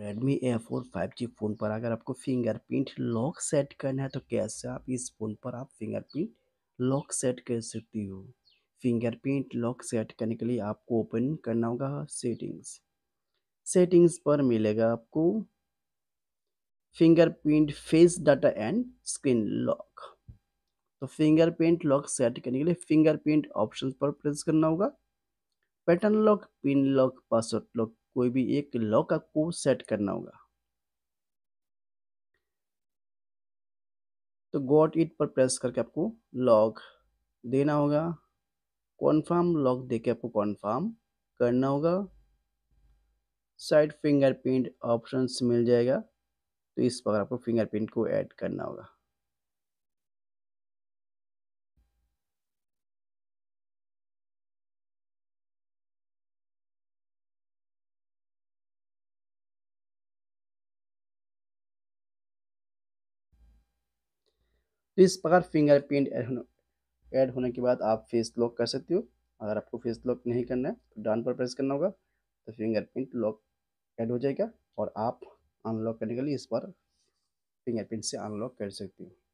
Redmi A four five G phone पर अगर आपको फिंगरप्रिंट लॉक सेट करना है तो कैसे आप इस फ़ोन पर आप फिंगरप्रिंट लॉक सेट कर सकती हो फिंगरप्रिंट लॉक सेट करने के लिए आपको ओपन करना होगा सेटिंग्स सेटिंग्स पर मिलेगा आपको fingerprint face data and screen lock तो फिंगरप्रिंट लॉक सेट करने के लिए फिंगरप्रिंट ऑप्शन पर प्रेस करना होगा pattern lock pin lock password lock कोई भी एक लॉक आपको सेट करना होगा तो गॉट इट पर प्रेस करके आपको लॉग देना होगा कॉन्फर्म लॉग दे के आपको कॉन्फर्म करना होगा साइड फिंगरप्रिंट ऑप्शन मिल जाएगा तो इस पर आपको फिंगरप्रिंट को ऐड करना होगा तो इस प्रकार फिंगरप्रिंट ऐड होने ऐड होने के बाद आप फेस लॉक कर सकते हो अगर आपको फेस लॉक नहीं करना है तो डाउन पर प्रेस करना होगा तो फिंगरप्रिंट लॉक ऐड हो जाएगा और आप अनलॉक करने के लिए इस बार फिंगरप्रिंट से अनलॉक कर सकते हो